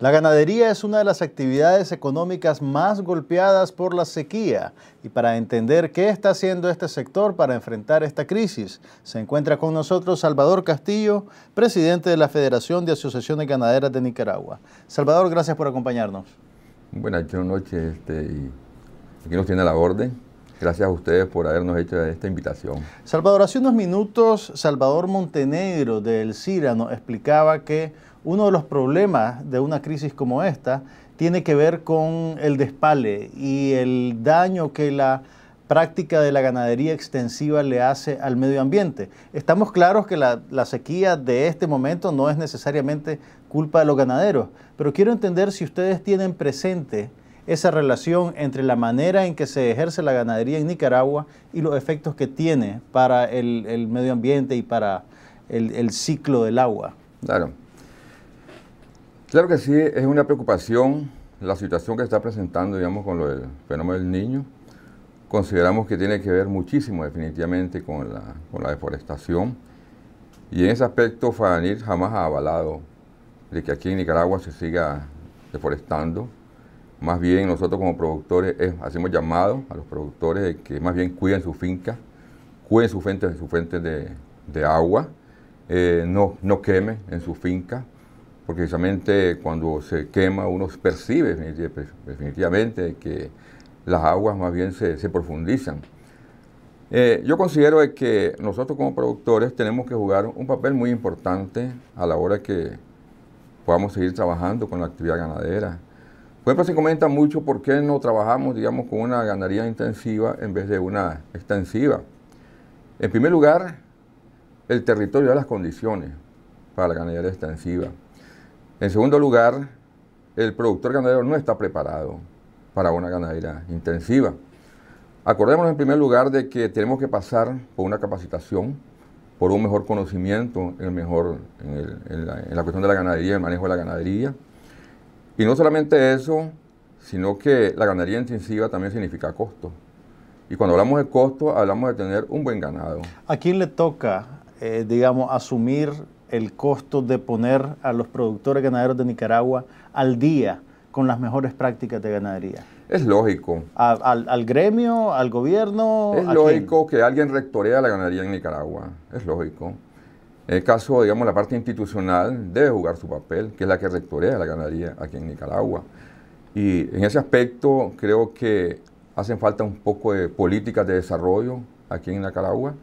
La ganadería es una de las actividades económicas más golpeadas por la sequía y para entender qué está haciendo este sector para enfrentar esta crisis, se encuentra con nosotros Salvador Castillo, presidente de la Federación de Asociaciones Ganaderas de Nicaragua. Salvador, gracias por acompañarnos. Buenas noches este, y aquí nos tiene la orden. Gracias a ustedes por habernos hecho esta invitación. Salvador, hace unos minutos Salvador Montenegro del CIRA explicaba que uno de los problemas de una crisis como esta tiene que ver con el despale y el daño que la práctica de la ganadería extensiva le hace al medio ambiente. Estamos claros que la, la, sequía de este momento no es necesariamente culpa de los ganaderos, pero quiero entender si ustedes tienen presente esa relación entre la manera en que se ejerce la ganadería en Nicaragua y los efectos que tiene para el, medio ambiente y para el, ciclo del agua. Claro. Claro que sí, es una preocupación la situación que está presentando, digamos, con lo del fenómeno del niño. Consideramos que tiene que ver muchísimo definitivamente con la, con la deforestación. Y en ese aspecto, Fadanir jamás ha avalado de que aquí en Nicaragua se siga deforestando más bien nosotros como productores hacemos llamado a los productores que más bien cuiden su finca, cuiden sus fuentes, de, agua, eh, no, no quemen en su finca, porque precisamente cuando se quema uno percibe pues, definitivamente que las aguas más bien se, profundizan. Eh, yo considero que nosotros como productores tenemos que jugar un papel muy importante a la hora que podamos seguir trabajando con la actividad ganadera. Por ejemplo, se comenta mucho por qué no trabajamos, digamos, con una ganadería intensiva en vez de una extensiva. En primer lugar, el territorio da las condiciones para la ganadería extensiva. En segundo lugar, el productor ganadero no está preparado para una ganadería intensiva. Acordémonos en primer lugar de que tenemos que pasar por una capacitación, por un mejor conocimiento el mejor, en la cuestión de la ganadería, el manejo de la ganadería y no solamente eso, sino que la ganadería intensiva también significa costo. Y cuando hablamos de costo, hablamos de tener un buen ganado. ¿A quién le toca, eh, digamos, asumir el costo de poner a los productores ganaderos de Nicaragua al día con las mejores prácticas de ganadería? Es lógico. ¿Al, gremio, al gobierno? Es lógico que alguien rectorea la ganadería en Nicaragua. Es lógico. En el caso, digamos, la parte institucional debe jugar su papel, que es la que rectorea la ganadería aquí en Nicaragua. Y en ese aspecto creo que hacen falta un poco de políticas de desarrollo aquí en Nicaragua.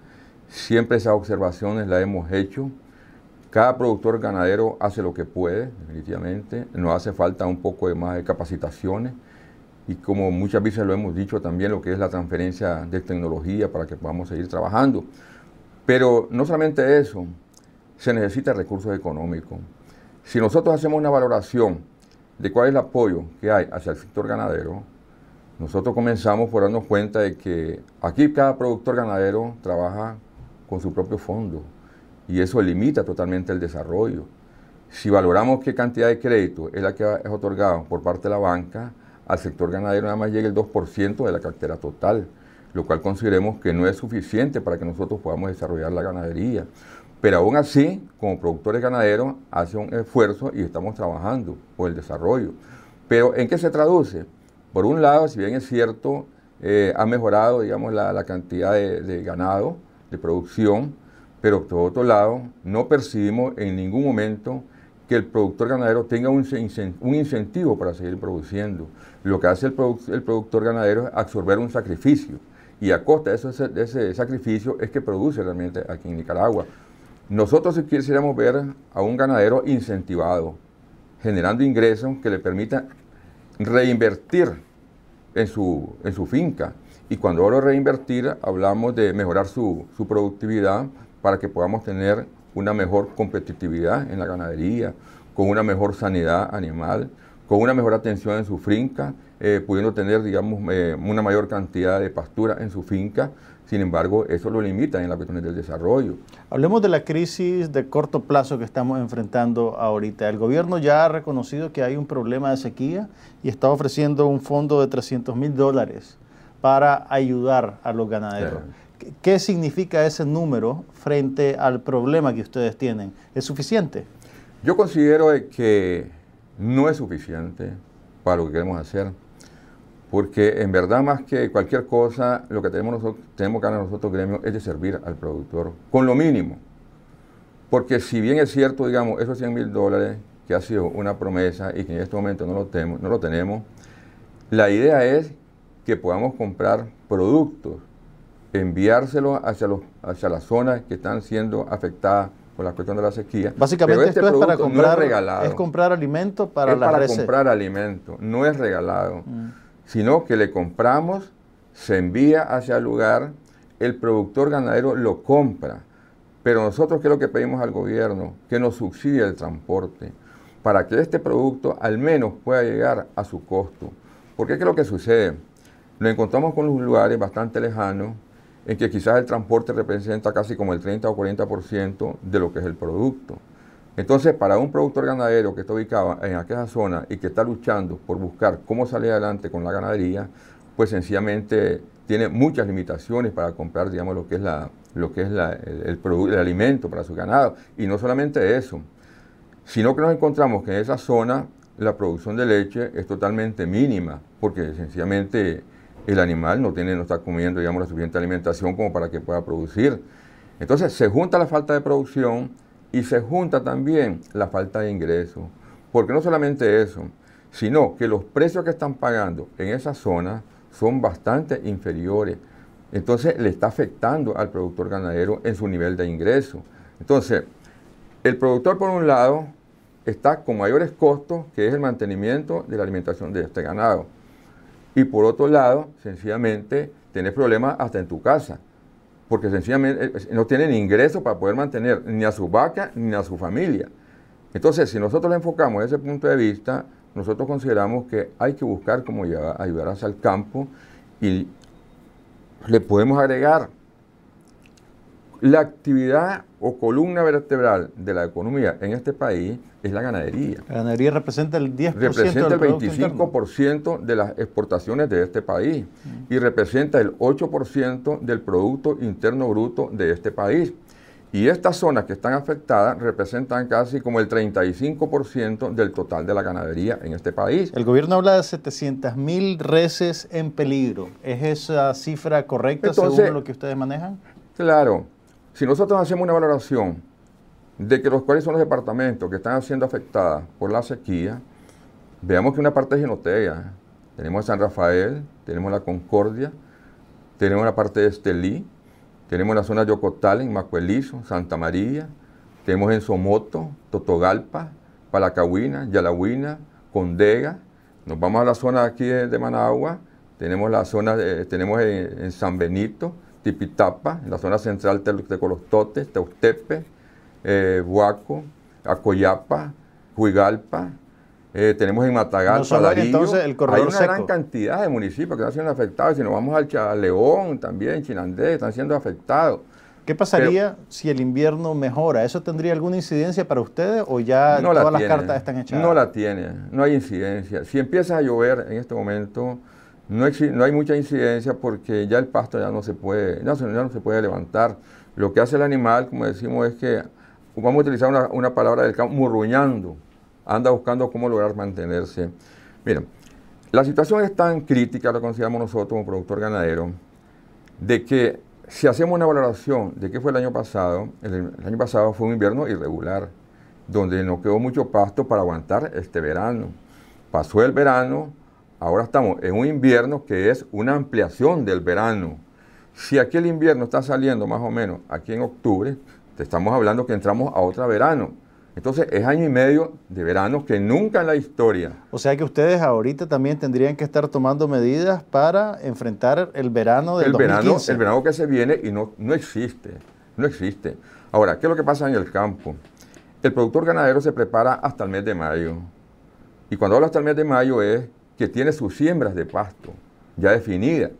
Siempre esas observaciones las hemos hecho. Cada productor ganadero hace lo que puede, definitivamente. Nos hace falta un poco de más de capacitaciones y como muchas veces lo hemos dicho también, lo que es la transferencia de tecnología para que podamos seguir trabajando. Pero no solamente eso, se necesita recursos económicos. Si nosotros hacemos una valoración de cuál es el apoyo que hay hacia el sector ganadero, nosotros comenzamos por darnos cuenta de que aquí cada productor ganadero trabaja con su propio fondo y eso limita totalmente el desarrollo. Si valoramos qué cantidad de crédito es la que es otorgada por parte de la banca, al sector ganadero nada más llega el 2% de la cartera total, lo cual consideremos que no es suficiente para que nosotros podamos desarrollar la ganadería. Pero aún así, como productores ganaderos, hace un esfuerzo y estamos trabajando por el desarrollo. Pero ¿en qué se traduce? Por un lado, si bien es cierto, eh, ha mejorado digamos, la, cantidad de, ganado, de producción, pero por otro lado, no percibimos en ningún momento que el productor ganadero tenga un, incentivo para seguir produciendo. Lo que hace el, productor ganadero es absorber un sacrificio. Y a costa de ese sacrificio es que produce realmente aquí en Nicaragua. Nosotros quisiéramos ver a un ganadero incentivado, generando ingresos que le permita reinvertir en su, en su finca. Y cuando hablo de reinvertir, hablamos de mejorar su, productividad para que podamos tener una mejor competitividad en la ganadería, con una mejor sanidad animal, con una mejor atención en su finca, eh, pudiendo tener, digamos, eh, una mayor cantidad de pastura en su finca, sin embargo, eso lo limita en las cuestiones del desarrollo. Hablemos de la crisis de corto plazo que estamos enfrentando ahorita. El gobierno ya ha reconocido que hay un problema de sequía y está ofreciendo un fondo de 300 mil dólares para ayudar a los ganaderos. ¿Qué significa ese número frente al problema que ustedes tienen? ¿Es suficiente? Yo considero que no es suficiente para lo que queremos hacer. Porque en verdad, más que cualquier cosa, lo que tenemos nosotros, tenemos nosotros, gremio, es de servir al productor con lo mínimo. Porque si bien es cierto, digamos, esos 100 mil dólares, que ha sido una promesa y que en este momento no lo, no lo tenemos, la idea es que podamos comprar productos, enviárselos hacia, los, hacia las zonas que están siendo afectadas por la cuestión de la sequía. Básicamente este esto es para comprar, es, regalado. es comprar alimento para es para comprar alimentos no es regalado. Mm sino que le compramos, se envía hacia el lugar, el productor ganadero lo compra. Pero nosotros, ¿qué es lo que pedimos al gobierno? Que nos subsidie el transporte para que este producto al menos pueda llegar a su costo. Porque ¿qué es lo que sucede? Nos encontramos con los lugares bastante lejanos en que quizás el transporte representa casi como el 30 o 40% de lo que es el producto. Entonces, para un productor ganadero que está ubicado en aquella zona y que está luchando por buscar cómo salir adelante con la ganadería, pues sencillamente tiene muchas limitaciones para comprar, digamos, lo que es, el, alimento para su ganado. Y no solamente eso, sino que nos encontramos que en esa zona la producción de leche es totalmente mínima, porque sencillamente el animal no, tiene, no está comiendo, digamos, la suficiente alimentación como para que pueda producir. Entonces, se junta la falta de producción, y se junta también la falta de ingresos. Porque no solamente eso, sino que los precios que están pagando en esa zona son bastante inferiores. Entonces le está afectando al productor ganadero en su nivel de ingreso. Entonces, el productor por un lado está con mayores costos, que es el mantenimiento de la alimentación de este ganado. Y por otro lado, sencillamente, tiene problemas hasta en tu casa porque sencillamente eh, eh, no tienen ingreso para poder mantener ni a su vaca ni a su familia. Entonces, si nosotros le enfocamos desde ese punto de vista, nosotros consideramos que hay que buscar cómo ayudar hacia el campo y le podemos agregar la actividad o columna vertebral de la economía en este país es la ganadería. La ganadería representa el 10%. Representa el 25% de las exportaciones de este país mm. y representa el 8% del Producto Interno Bruto de este país. Y estas zonas que están afectadas representan casi como el 35% del total de la ganadería en este país. El gobierno habla de 700.000 mil reses en peligro. ¿Es esa cifra correcta según lo que ustedes manejan? Claro. Si nosotros hacemos una valoración de que los cuales son los departamentos que están siendo afectados por la sequía, veamos que una parte es Genotea, tenemos San Rafael, tenemos la Concordia, tenemos la parte de Estelí, tenemos la zona de Yocotal, en Macuelizo, Santa María, tenemos en Somoto, Totogalpa, Palacahuina, Yalahuina, Condega, nos vamos a la zona aquí de, Managua, tenemos la zona, tenemos en, San Benito, Tipitapa, en la zona central de Colostote, Teustepe, eh, Huaco, Acoyapa, Huigalpa, eh, tenemos en Matagalpa, no entonces el corredor hay una gran cantidad de municipios que están siendo afectados. Si nos vamos al Chaleón también, Chinandés, están siendo afectados. ¿Qué pasaría si el invierno mejora? ¿Eso tendría alguna incidencia para ustedes o ya no todas las cartas están echadas? No la tiene, no hay incidencia. Si empieza a llover en este momento, no, hay mucha incidencia porque ya el pasto ya no se puede, ya no se puede levantar. Lo que hace el animal, como decimos, es que vamos a utilizar una, palabra del campo, murruñando, anda buscando cómo lograr mantenerse. Mira, la situación es tan crítica, lo consideramos nosotros como productor ganadero, de que si hacemos una valoración de qué fue el año pasado, el, el año pasado fue un invierno irregular, donde no quedó mucho pasto para aguantar este verano. Pasó el verano, ahora estamos en un invierno que es una ampliación del verano. Si aquel invierno está saliendo más o menos aquí en octubre, estamos hablando que entramos a otro verano. Entonces es año y medio de verano que nunca en la historia. O sea que ustedes ahorita también tendrían que estar tomando medidas para enfrentar el verano del el 2015. el verano que se viene y no, no existe, no existe. Ahora, ¿qué es lo que pasa en el campo? El productor ganadero se prepara hasta el mes de mayo. Y cuando habla hasta el mes de mayo es que tiene sus siembras de pasto ya definidas.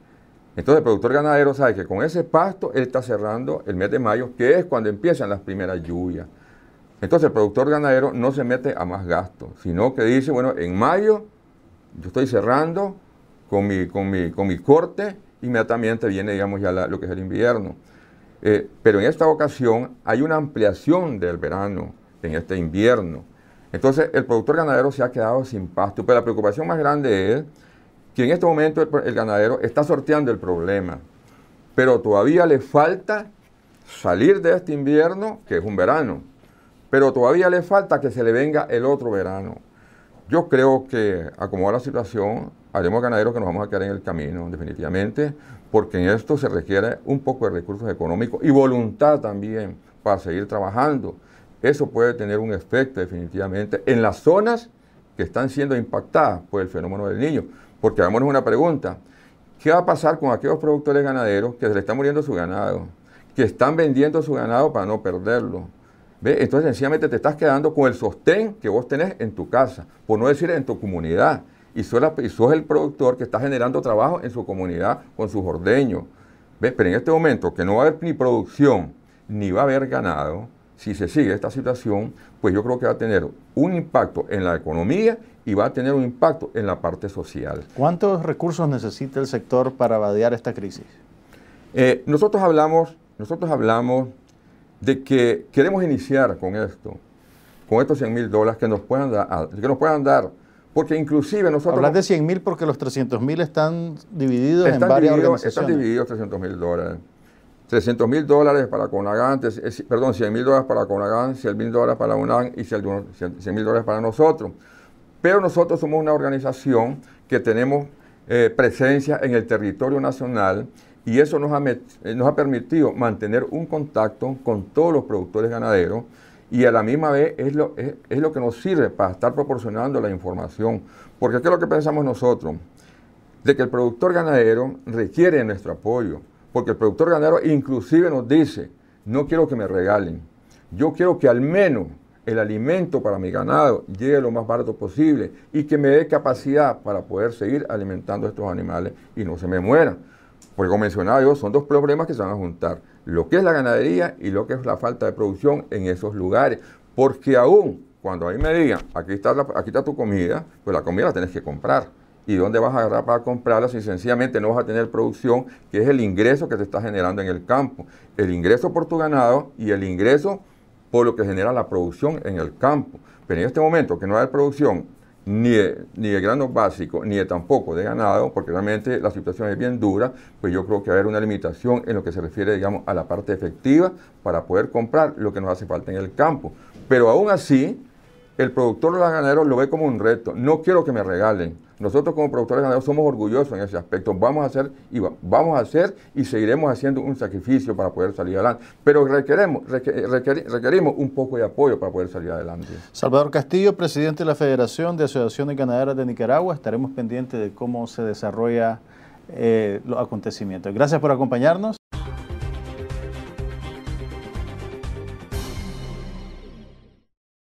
Entonces el productor ganadero sabe que con ese pasto él está cerrando el mes de mayo, que es cuando empiezan las primeras lluvias. Entonces el productor ganadero no se mete a más gastos, sino que dice, bueno, en mayo yo estoy cerrando con mi, con mi, corte, inmediatamente viene, digamos, ya lo que es el invierno. Eh, pero en esta ocasión hay una ampliación del verano en este invierno. Entonces el productor ganadero se ha quedado sin pasto, pero la preocupación más grande es que en este momento el, ganadero está sorteando el problema, pero todavía le falta salir de este invierno, que es un verano, pero todavía le falta que se le venga el otro verano. Yo creo que acomodar la situación, haremos ganaderos que nos vamos a quedar en el camino, definitivamente, porque en esto se requiere un poco de recursos económicos y voluntad también para seguir trabajando. Eso puede tener un efecto definitivamente en las zonas que están siendo impactadas por el fenómeno del niño. Porque hagámonos una pregunta. ¿Qué va a pasar con aquellos productores ganaderos que se le está muriendo su ganado? Que están vendiendo su ganado para no perderlo. ¿Ve? Entonces sencillamente te estás quedando con el sostén que vos tenés en tu casa, por no decir en tu comunidad. Y sos, el productor que está generando trabajo en su comunidad con sus ordeños. ¿Ve? Pero en este momento que no va a haber ni producción, ni va a haber ganado, si se sigue esta situación, pues yo creo que va a tener un impacto en la economía y va a tener un impacto en la parte social. ¿Cuántos recursos necesita el sector para vadear esta crisis? Eh, nosotros, hablamos, nosotros hablamos de que queremos iniciar con esto, con estos 100 mil dólares que nos puedan, dar, ah, que nos puedan dar, porque inclusive nosotros... Hablas de 100 mil porque los 300 mil están divididos en varias Están divididos 300 mil dólares. 300 mil dólares para Conagán... perdón, 100 mil dólares para Conagán... 100 mil dólares para UNAM y 100 mil dólares para nosotros. Pero nosotros somos una organización que tenemos eh, presencia en el territorio nacional y eso nos ha, eh, nos ha permitido mantener un contacto con todos los productores ganaderos y a la misma vez es lo, es, lo que nos sirve para estar proporcionando la información. Porque ¿qué es lo que pensamos nosotros? De que el productor ganadero requiere nuestro apoyo, porque el productor ganadero inclusive nos dice, no quiero que me regalen, yo quiero que al menos el alimento para mi ganado llegue lo más barato posible y que me dé capacidad para poder seguir alimentando a estos animales y no se me mueran. Porque como mencionaba yo, son dos problemas que se van a juntar, lo que es la ganadería y lo que es la falta de producción en esos lugares. Porque aún cuando ahí me digan, aquí está, aquí está tu comida, pues la comida la tienes que comprar. ¿Y dónde vas a agarrar para comprarla si sencillamente no vas a tener producción, que es el ingreso que te está generando en el campo? El ingreso por tu ganado y el ingreso por lo que genera la producción en el campo. Pero en este momento que no hay producción ni de, ni de granos básicos, ni tampoco de ganado, porque realmente la situación es bien dura, pues yo creo que va a haber una limitación en lo que se refiere, digamos, a la parte efectiva para poder comprar lo que nos hace falta en el campo. Pero aún así, el productor o los ganaderos lo ve como un reto. No quiero que me regalen nosotros como productores ganaderos somos orgullosos en ese aspecto. Vamos a hacer y vamos a hacer y seguiremos haciendo un sacrificio para poder salir adelante. Pero requerimos un poco de apoyo para poder salir adelante. Salvador Castillo, presidente de la Federación de Asociaciones Ganaderas de Nicaragua. Estaremos pendientes de cómo se desarrolla eh, los acontecimientos. Gracias por acompañarnos.